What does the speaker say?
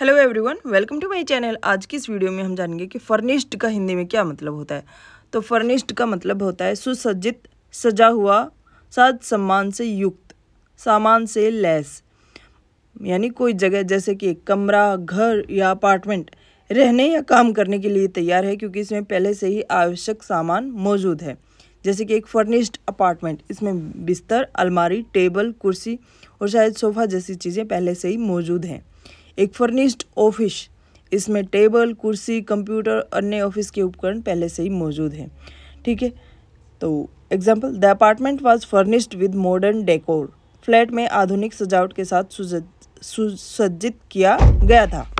hello everyone welcome to my channel आज की इस वीडियो में हम जानेंगे कि फर्निश्ड का हिंदी में क्या मतलब होता है तो फर्निश्ड का मतलब होता है सुसज्जित सजा हुआ साज सम्मान से युक्त सामान से लैस यानी कोई जगह जैसे कि कमरा घर या अपार्टमेंट रहने या काम करने के लिए तैयार है क्योंकि इसमें पहले से ही आवश्यक सामान मौजूद है जैसे कि एक फर्निश्ड अपार्टमेंट इसमें बिस्तर अलमारी टेबल कुर्सी और शायद सोफ़ा जैसी चीज़ें पहले से ही मौजूद हैं एक फर्निश्ड ऑफिस इसमें टेबल कुर्सी कंप्यूटर अन्य ऑफिस के उपकरण पहले से ही मौजूद हैं ठीक है तो example the apartment was furnished with modern decor flat में आधुनिक सजावट के साथ सुसज्जित किया गया था